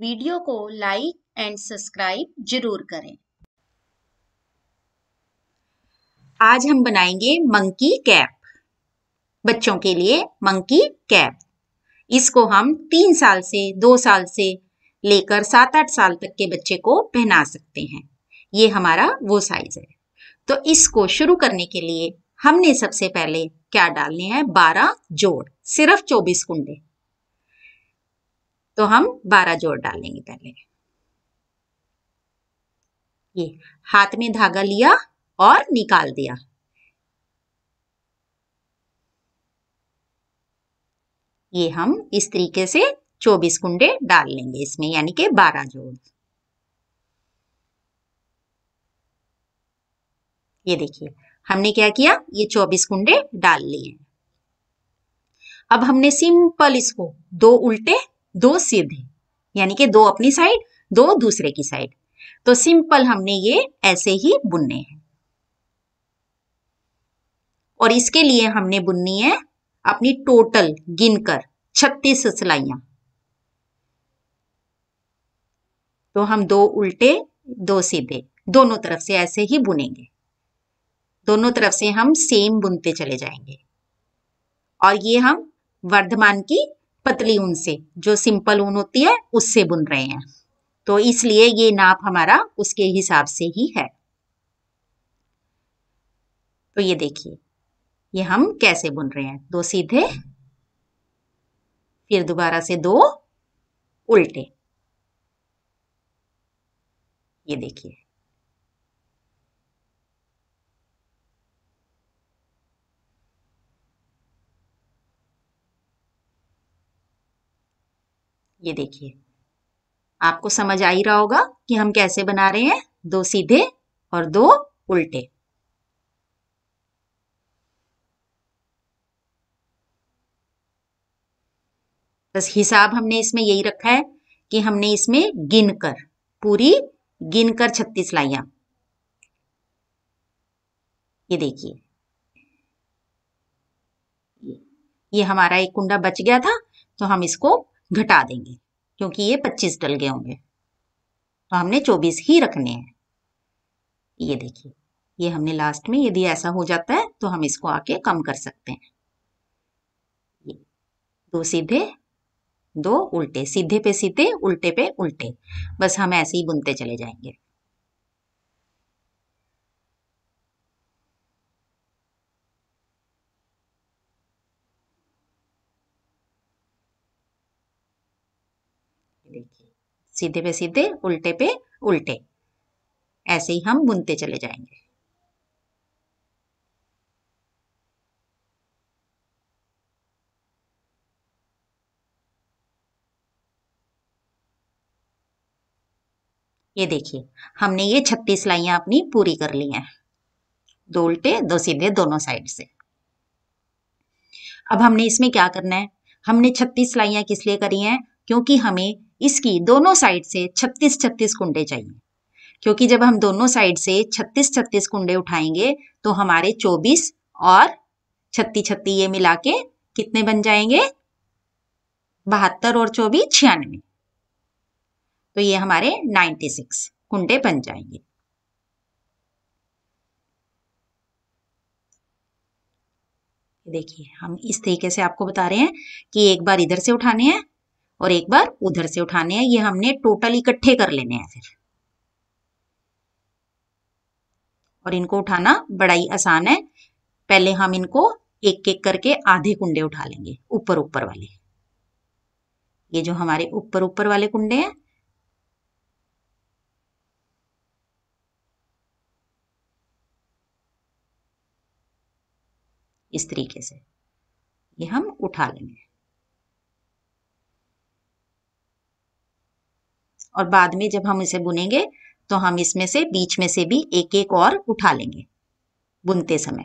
video को like and subscribe जरूर करें आज हम बनाएंगे मंकी कैप बच्चों के लिए मंकी कैप इसको हम तीन साल से दो साल से लेकर सात आठ साल तक के बच्चे को पहना सकते हैं ये हमारा वो साइज है तो इसको शुरू करने के लिए हमने सबसे पहले क्या डालने हैं बारह जोड़ सिर्फ चौबीस कुंडे तो हम बारह जोड़ डालेंगे पहले ये हाथ में धागा लिया और निकाल दिया ये हम इस तरीके से 24 कुंडे डाल लेंगे इसमें यानी कि 12 जोड़ ये देखिए हमने क्या किया ये 24 कुंडे डाल लिए अब हमने सिंपल इसको दो उल्टे दो सीधे यानी कि दो अपनी साइड दो दूसरे की साइड तो सिंपल हमने ये ऐसे ही बुनने हैं और इसके लिए हमने बुननी है अपनी टोटल गिनकर छत्तीस सिलाइया तो हम दो उल्टे दो सीधे दोनों तरफ से ऐसे ही बुनेंगे दोनों तरफ से हम सेम बुनते चले जाएंगे और ये हम वर्धमान की पतली ऊन से जो सिंपल ऊन होती है उससे बुन रहे हैं तो इसलिए ये नाप हमारा उसके हिसाब से ही है तो ये देखिए ये हम कैसे बुन रहे हैं दो सीधे फिर दोबारा से दो उल्टे ये देखिए ये देखिए आपको समझ आ ही रहा होगा कि हम कैसे बना रहे हैं दो सीधे और दो उल्टे बस हिसाब हमने इसमें यही रखा है कि हमने इसमें गिनकर पूरी गिनकर छत्तीस लाइया ये देखिए ये हमारा एक कुंडा बच गया था तो हम इसको घटा देंगे क्योंकि ये पच्चीस डल गए होंगे तो हमने चौबीस ही रखने हैं ये देखिए ये हमने लास्ट में यदि ऐसा हो जाता है तो हम इसको आके कम कर सकते हैं ये दो सीधे दो उल्टे सीधे पे सीधे उल्टे पे उल्टे बस हम ऐसे ही बुनते चले जाएंगे सीधे पे सीधे उल्टे पे उल्टे ऐसे ही हम बुनते चले जाएंगे ये देखिए हमने ये छत्तीस लाइया अपनी पूरी कर ली हैं दो उल्टे दो सीधे दोनों साइड से अब हमने इसमें क्या करना है हमने छत्तीस लाइया किस लिए करी हैं क्योंकि हमें इसकी दोनों साइड से 36-36 कुंडे चाहिए क्योंकि जब हम दोनों साइड से 36-36 कुंडे उठाएंगे तो हमारे 24 और छत्ती छत्ती ये मिला के कितने बन जाएंगे बहत्तर और चौबीस छियानवे तो ये हमारे 96 कुंडे बन जाएंगे देखिए हम इस तरीके से आपको बता रहे हैं कि एक बार इधर से उठाने हैं और एक बार उधर से उठाने हैं ये हमने टोटल इकट्ठे कर लेने हैं फिर और इनको उठाना बड़ा ही आसान है पहले हम इनको एक एक करके आधे कुंडे उठा लेंगे ऊपर ऊपर वाले ये जो हमारे ऊपर ऊपर वाले कुंडे हैं इस तरीके से ये हम उठा लेंगे और बाद में जब हम इसे बुनेंगे तो हम इसमें से बीच में से भी एक एक और उठा लेंगे बुनते समय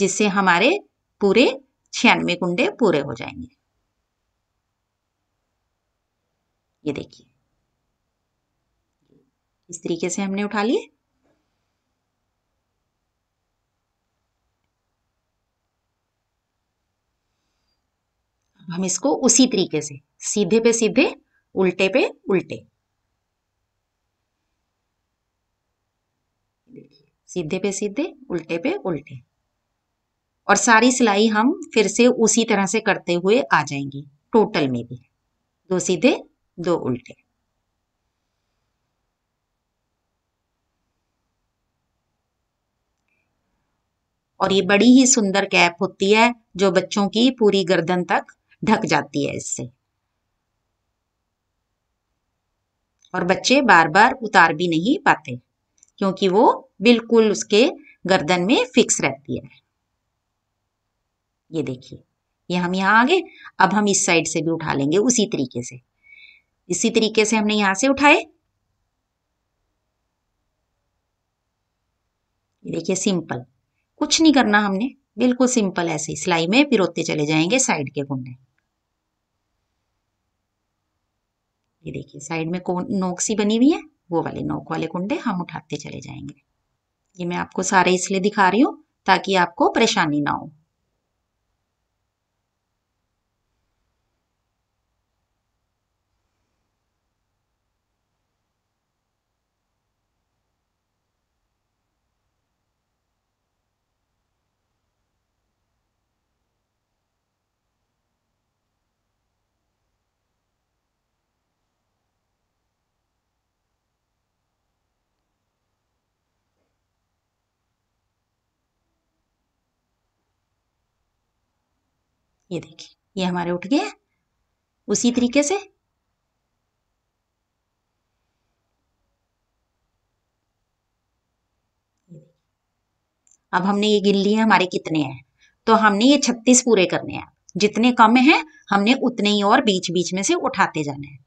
जिससे हमारे पूरे छियानवे कुंडे पूरे हो जाएंगे ये देखिए इस तरीके से हमने उठा लिए हम इसको उसी तरीके से सीधे पे सीधे उल्टे पे उल्टे सीधे पे सीधे उल्टे पे उल्टे और सारी सिलाई हम फिर से उसी तरह से करते हुए आ जाएंगे टोटल में भी दो सीधे दो उल्टे और ये बड़ी ही सुंदर कैप होती है जो बच्चों की पूरी गर्दन तक ढक जाती है इससे और बच्चे बार बार उतार भी नहीं पाते क्योंकि वो बिल्कुल उसके गर्दन में फिक्स रहती है ये देखिए ये हम यहाँ आगे अब हम इस साइड से भी उठा लेंगे उसी तरीके से इसी तरीके से हमने यहां से उठाए देखिए सिंपल कुछ नहीं करना हमने बिल्कुल सिंपल ऐसे ही सिलाई में पिरोते चले जाएंगे साइड के कुंडे ये देखिए साइड में कौन नोक सी बनी हुई है वो वाले नोक वाले कुंडे हम उठाते चले जाएंगे ये मैं आपको सारे इसलिए दिखा रही हूँ ताकि आपको परेशानी ना हो ये देखिए ये हमारे उठ गए उसी तरीके से अब हमने ये गिन लिए हमारे कितने हैं तो हमने ये छत्तीस पूरे करने हैं जितने कम हैं हमने उतने ही और बीच बीच में से उठाते जाने हैं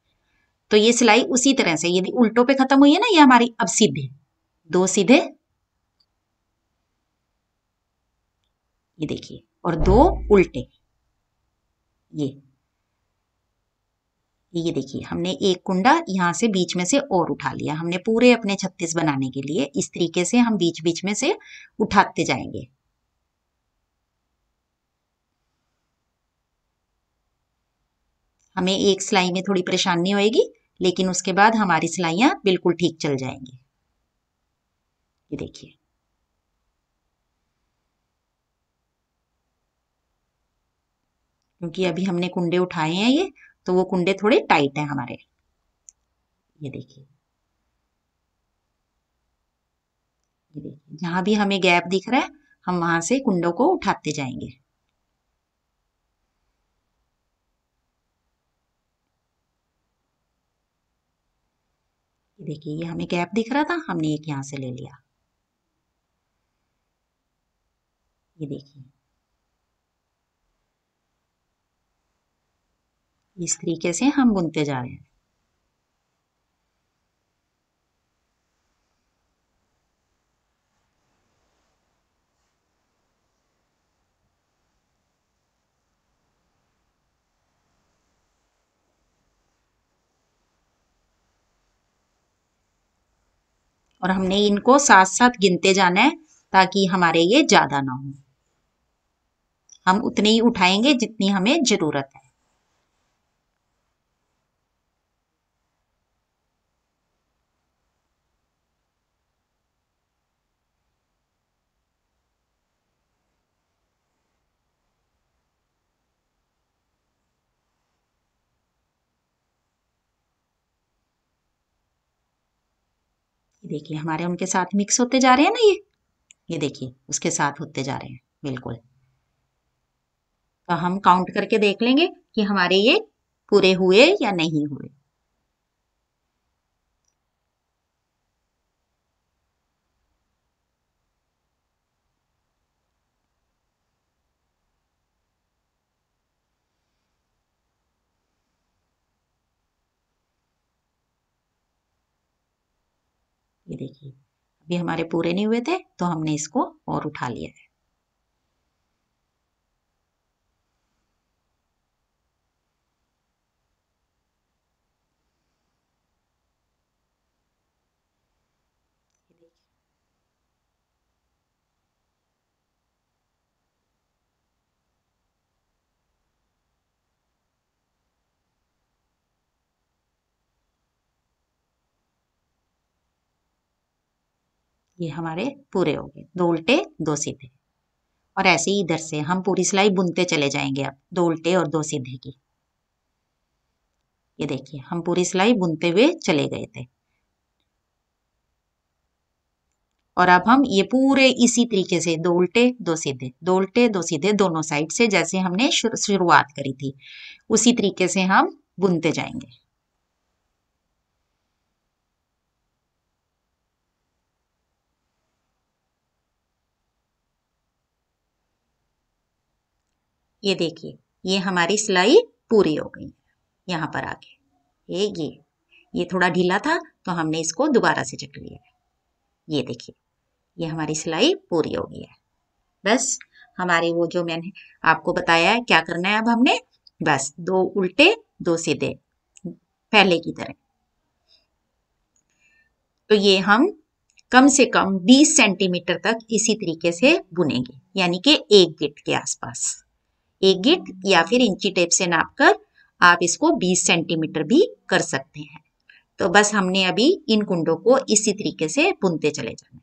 तो ये सिलाई उसी तरह से यदि उल्टों पे खत्म हुई है ना ये हमारी अब सीधे दो सीधे ये देखिए और दो उल्टे ये ये देखिए हमने एक कुंडा यहाँ से बीच में से और उठा लिया हमने पूरे अपने छत्तीस बनाने के लिए इस तरीके से हम बीच बीच में से उठाते जाएंगे हमें एक सिलाई में थोड़ी परेशानी होएगी लेकिन उसके बाद हमारी सिलाइया बिल्कुल ठीक चल जाएंगी ये देखिए क्योंकि अभी हमने कुंडे उठाए हैं ये तो वो कुंडे थोड़े टाइट हैं हमारे ये देखिए ये देखिए जहां भी हमें गैप दिख रहा है हम वहां से कुंडों को उठाते जाएंगे देखिए ये हमें गैप दिख रहा था हमने एक यहां से ले लिया ये देखिए इस तरीके से हम बुनते जा रहे हैं और हमने इनको साथ साथ गिनते जाना है ताकि हमारे ये ज़्यादा ना हो हम उतने ही उठाएंगे जितनी हमें ज़रूरत है देखिए हमारे उनके साथ मिक्स होते जा रहे हैं ना ये ये देखिए उसके साथ होते जा रहे हैं बिल्कुल तो हम काउंट करके देख लेंगे कि हमारे ये पूरे हुए या नहीं हुए ये देखिए अभी हमारे पूरे नहीं हुए थे तो हमने इसको और उठा लिया है ये हमारे पूरे हो गए दो उल्टे दो सीधे और ऐसे ही इधर से हम पूरी सिलाई बुनते चले जाएंगे अब दो उल्टे और दो सीधे की ये देखिए हम पूरी सिलाई बुनते हुए चले गए थे और अब हम ये पूरे इसी तरीके से दो उल्टे दो सीधे दो उल्टे दो सीधे दोनों साइड से जैसे हमने शुरुआत करी थी उसी तरीके से हम बुनते जाएंगे ये देखिए ये हमारी सिलाई पूरी हो गई यहाँ पर आके ये ये ये थोड़ा ढीला था तो हमने इसको दोबारा से चक लिया ये देखिए ये हमारी सिलाई पूरी हो गई है बस हमारे वो जो मैंने आपको बताया है क्या करना है अब हमने बस दो उल्टे दो सीधे पहले की तरह तो ये हम कम से कम 20 सेंटीमीटर तक इसी तरीके से बुनेंगे यानी कि एक गिट के आसपास एक गिट या फिर इंची टेप से नापकर आप इसको 20 सेंटीमीटर भी कर सकते हैं तो बस हमने अभी इन कुंडों को इसी तरीके से बुनते चले जाना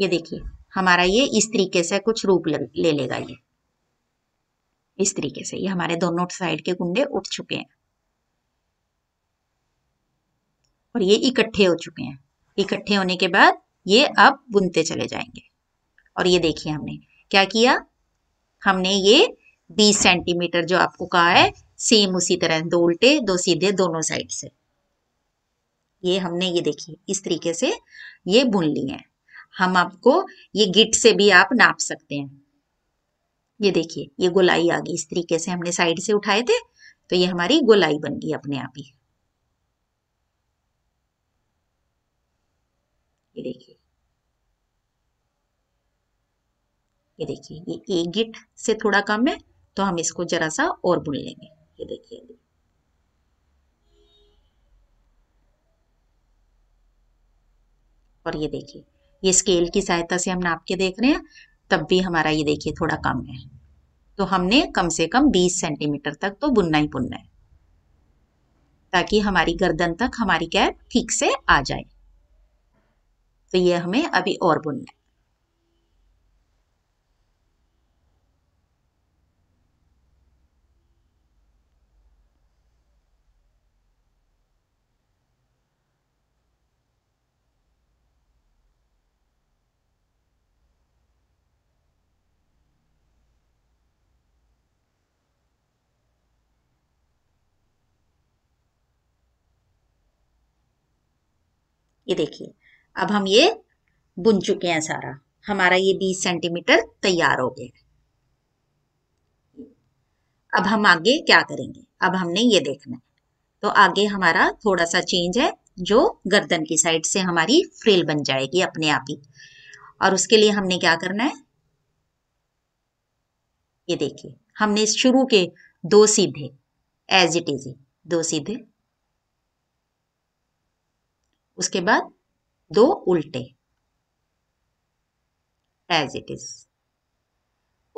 ये देखिए हमारा ये इस तरीके से कुछ रूप ले, ले लेगा ये इस तरीके से ये हमारे दोनों साइड के कुंडे उठ चुके हैं और ये इकट्ठे हो चुके हैं इकट्ठे होने के बाद ये अब बुनते चले जाएंगे और ये देखिए हमने क्या किया हमने ये 20 सेंटीमीटर जो आपको कहा है सेम उसी तरह दो उल्टे दो सीधे दोनों साइड से ये हमने ये देखिए इस तरीके से ये बुन लिए हैं हम आपको ये गिट से भी आप नाप सकते हैं ये देखिए ये गोलाई आ गई इस तरीके से हमने साइड से उठाए थे तो ये हमारी गोलाई बन गई अपने आप ही ये देखिए ये देखिए ये एक गिट से थोड़ा कम है तो हम इसको जरा सा और बुन लेंगे ये देखिए और ये देखिए ये स्केल की सहायता से हम नाप के देख रहे हैं तब भी हमारा ये देखिए थोड़ा कम है तो हमने कम से कम 20 सेंटीमीटर तक तो बुनना ही बुनना है ताकि हमारी गर्दन तक हमारी कैप ठीक से आ जाए तो ये हमें अभी और बुनना है ये देखिए अब हम ये बुन चुके हैं सारा हमारा ये 20 सेंटीमीटर तैयार हो गया अब हम आगे क्या करेंगे अब हमने ये देखना है तो आगे हमारा थोड़ा सा चेंज है जो गर्दन की साइड से हमारी फ्रिल बन जाएगी अपने आप ही और उसके लिए हमने क्या करना है ये देखिए हमने शुरू के दो सीधे एज इट इज दो सीधे उसके बाद दो उल्टे एज इट इज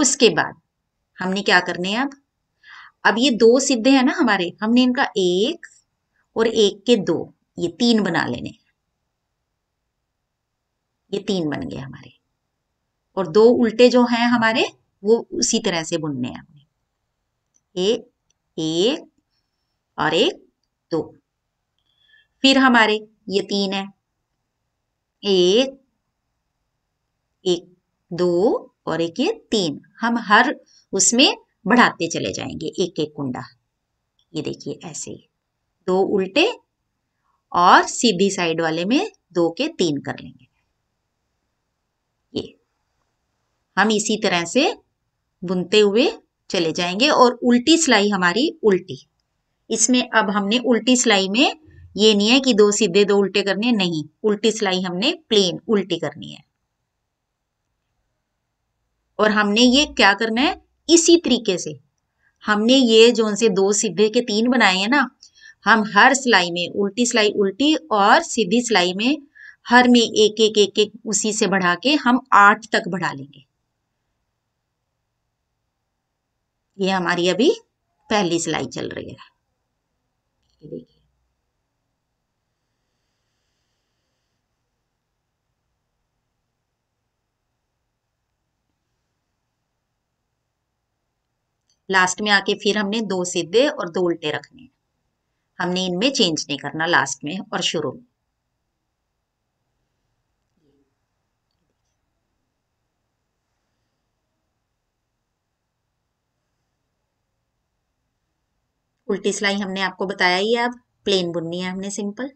उसके बाद हमने क्या करने हैं अब अब ये दो सिद्धे हैं ना हमारे हमने इनका एक और एक के दो ये तीन बना लेने ये तीन बन गए हमारे और दो उल्टे जो हैं हमारे वो उसी तरह से बुनने हैं हमने एक एक और एक दो फिर हमारे ये तीन है एक एक दो और एक ये तीन हम हर उसमें बढ़ाते चले जाएंगे एक एक कुंडा ये देखिए ऐसे ही दो उल्टे और सीधी साइड वाले में दो के तीन कर लेंगे ये हम इसी तरह से बुनते हुए चले जाएंगे और उल्टी सिलाई हमारी उल्टी इसमें अब हमने उल्टी सिलाई में ये नहीं है कि दो सीधे दो उल्टे करने नहीं उल्टी सिलाई हमने प्लेन उल्टी करनी है और हमने ये क्या करना है इसी तरीके से हमने ये जो उनसे दो सीधे के तीन बनाए हैं ना हम हर सिलाई में उल्टी सिलाई उल्टी और सीधी सिलाई में हर में एक एक एक एक उसी से बढ़ा के हम आठ तक बढ़ा लेंगे ये हमारी अभी पहली सिलाई चल रही है लास्ट में आके फिर हमने दो सीधे और दो उल्टे रखने हमने इनमें चेंज नहीं करना लास्ट में और शुरू में उल्टी सिलाई हमने आपको बताया ही अब प्लेन बुननी है हमने सिंपल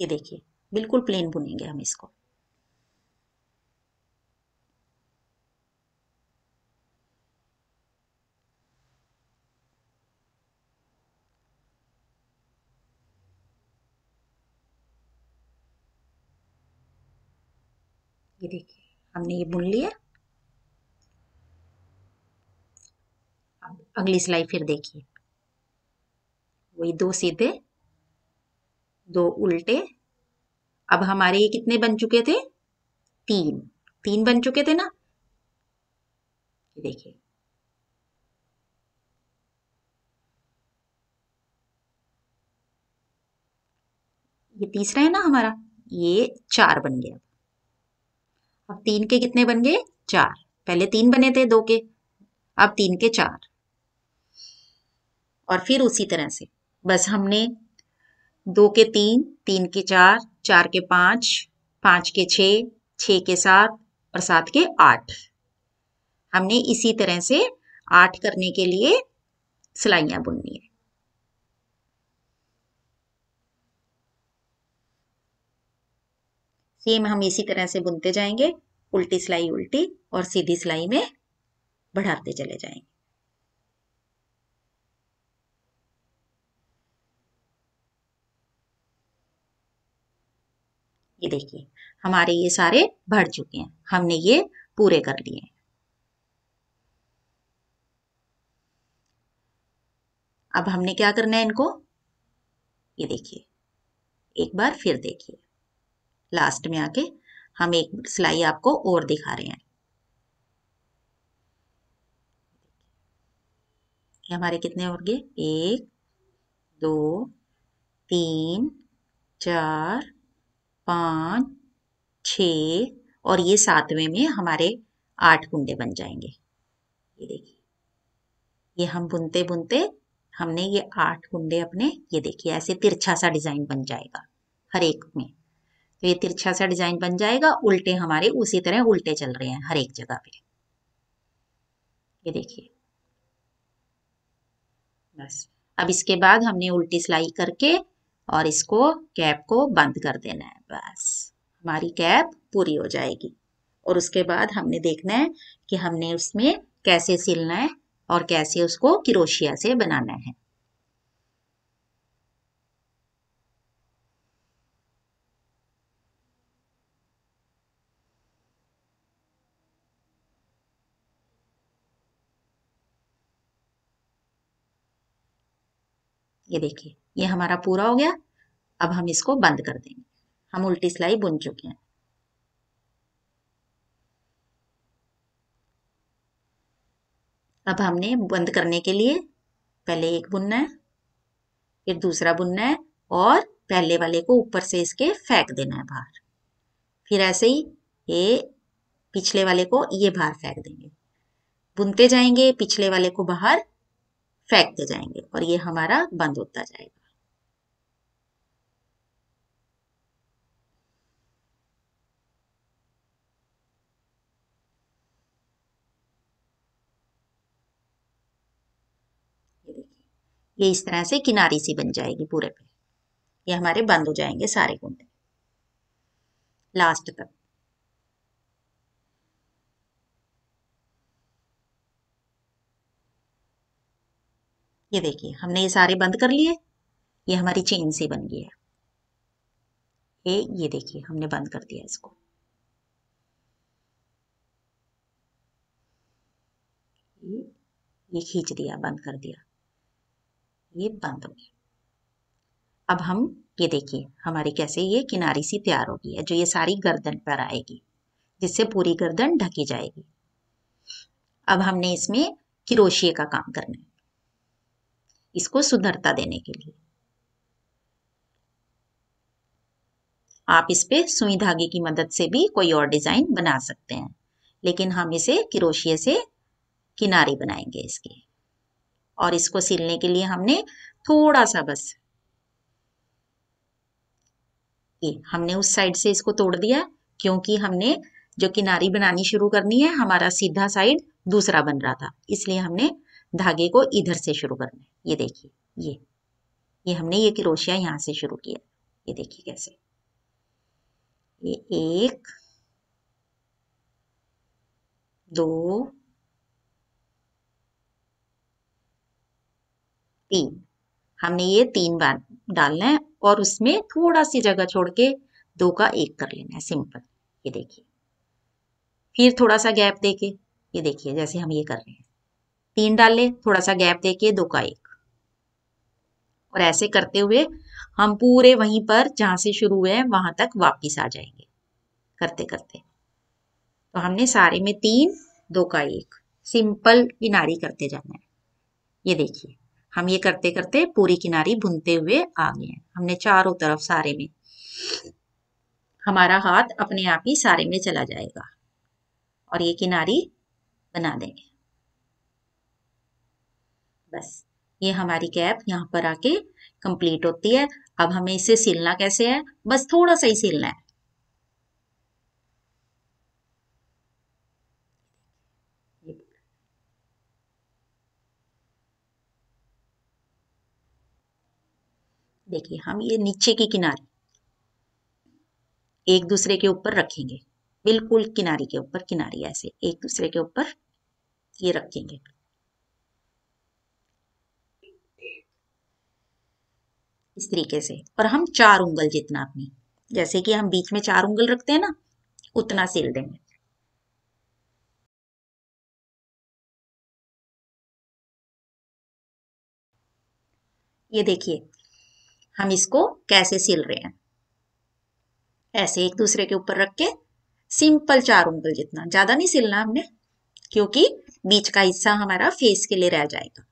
ये देखिए बिल्कुल प्लेन बुनेंगे हम इसको ये देखिए हमने ये बुन लिया अब अगली सिलाई फिर देखिए वही दो सीधे दो उल्टे अब हमारे ये कितने बन चुके थे तीन तीन बन चुके थे ना देखिए ये तीसरा है ना हमारा ये चार बन गया अब तीन के कितने बन गए चार पहले तीन बने थे दो के अब तीन के चार और फिर उसी तरह से बस हमने दो के तीन तीन के चार चार के पाँच पाँच के छ छ के सात और सात के आठ हमने इसी तरह से आठ करने के लिए सिलाइयाँ बुननी है सेम हम इसी तरह से बुनते जाएंगे उल्टी सिलाई उल्टी और सीधी सिलाई में बढ़ाते चले जाएंगे ये देखिए हमारे ये सारे भर चुके हैं हमने ये पूरे कर लिए अब हमने क्या करना है इनको ये देखिए एक बार फिर देखिए लास्ट में आके हम एक सिलाई आपको और दिखा रहे हैं ये हमारे कितने और गए एक दो तीन चार पाँच छ और ये सातवें में हमारे आठ कुंडे बन जाएंगे ये देखिए ये हम बुनते बुनते हमने ये आठ कुंडे अपने ये देखिए ऐसे तिरछा सा डिजाइन बन जाएगा हर एक में तो ये तिरछा सा डिजाइन बन जाएगा उल्टे हमारे उसी तरह उल्टे चल रहे हैं हर एक जगह पे ये देखिए बस अब इसके बाद हमने उल्टी सिलाई करके और इसको कैप को बंद कर देना है बस हमारी कैप पूरी हो जाएगी और उसके बाद हमने देखना है कि हमने उसमें कैसे सिलना है और कैसे उसको क्रोशिया से बनाना है ये देखिए ये हमारा पूरा हो गया अब हम इसको बंद कर देंगे हम उल्टी सिलाई बुन चुके हैं अब हमने बंद करने के लिए पहले एक बुनना है फिर दूसरा बुनना है और पहले वाले को ऊपर से इसके फेंक देना है बाहर फिर ऐसे ही ये पिछले वाले को ये बाहर फेंक देंगे बुनते जाएंगे पिछले वाले को बाहर फेंकते जाएंगे और ये हमारा बंद होता जाएगा ये इस तरह से किनारी सी बन जाएगी पूरे पे ये हमारे बंद हो जाएंगे सारे कुंडे लास्ट तक ये देखिए हमने ये सारे बंद कर लिए ये हमारी चेन सी बन गई है ये ये देखिए हमने बंद कर दिया इसको ये, ये खींच दिया बंद कर दिया ये बंद हो गया अब हम ये देखिए हमारी कैसे ये किनारी सी तैयार हो गई है जो ये सारी गर्दन पर आएगी जिससे पूरी गर्दन ढकी जाएगी अब हमने इसमें क्रोशिए का काम करना है इसको सुंदरता देने के लिए आप इस पे सुई धागे की मदद से भी कोई और डिजाइन बना सकते हैं लेकिन हम इसे क्रोशिए से किनारे बनाएंगे इसके और इसको सिलने के लिए हमने थोड़ा सा बस ये हमने उस साइड से इसको तोड़ दिया क्योंकि हमने जो किनारी बनानी शुरू करनी है हमारा सीधा साइड दूसरा बन रहा था इसलिए हमने धागे को इधर से शुरू करना है ये देखिए ये ये हमने ये क्रोशिया यहाँ से शुरू किया ये देखिए कैसे ये एक दो तीन हमने ये तीन बार डालना है और उसमें थोड़ा सी जगह छोड़ के दो का एक कर लेना है सिंपल ये देखिए फिर थोड़ा सा गैप देके ये देखिए जैसे हम ये कर रहे हैं तीन डाल थोड़ा सा गैप दे के दो का एक और ऐसे करते हुए हम पूरे वहीं पर जहां से शुरू हुए हैं वहां तक वापस आ जाएंगे करते करते तो हमने सारे में तीन दो का एक सिंपल किनारी करते जाना है ये देखिए हम ये करते करते पूरी किनारी बुनते हुए आ गए हैं हमने चारों तरफ सारे में हमारा हाथ अपने आप ही सारे में चला जाएगा और ये किनारी बना देंगे बस ये हमारी कैप यहाँ पर आके कंप्लीट होती है अब हमें इसे सिलना कैसे है बस थोड़ा सा ही सिलना है देखिए हम ये नीचे की किनारी एक दूसरे के ऊपर रखेंगे बिल्कुल किनारी के ऊपर किनारी ऐसे एक दूसरे के ऊपर ये रखेंगे इस तरीके से और हम चार उंगल जितना अपनी जैसे कि हम बीच में चार उंगल रखते हैं ना उतना सिल देंगे ये देखिए हम इसको कैसे सिल रहे हैं ऐसे एक दूसरे के ऊपर रख के सिंपल चार उंगल जितना ज्यादा नहीं सिलना हमने क्योंकि बीच का हिस्सा हमारा फेस के लिए रह जाएगा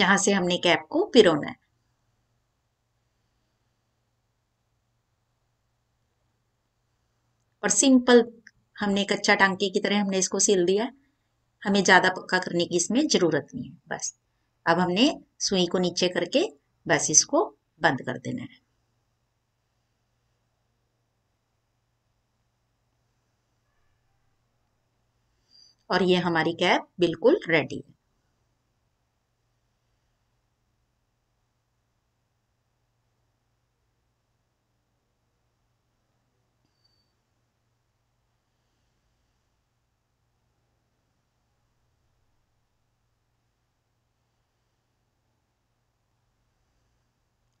जहां से हमने कैप को पिरोना है और सिंपल हमने कच्चा टांके की तरह हमने इसको सिल दिया हमें ज़्यादा पक्का करने की इसमें ज़रूरत नहीं है बस अब हमने सुई को नीचे करके बस इसको बंद कर देना है और ये हमारी कैप बिल्कुल रेडी है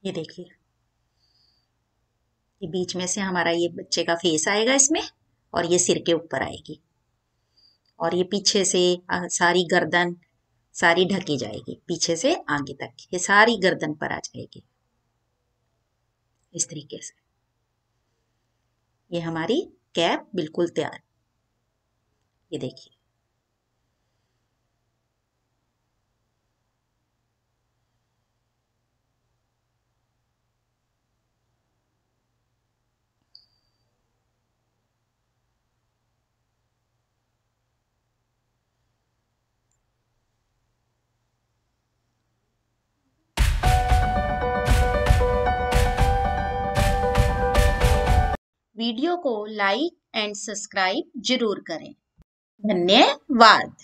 ये देखिए ये बीच में से हमारा ये बच्चे का फेस आएगा इसमें और ये सिर के ऊपर आएगी और ये पीछे से सारी गर्दन सारी ढकी जाएगी पीछे से आगे तक ये सारी गर्दन पर आ जाएगी इस तरीके से ये हमारी कैप बिल्कुल तैयार ये देखिए वीडियो को लाइक एंड सब्सक्राइब जरूर करें धन्यवाद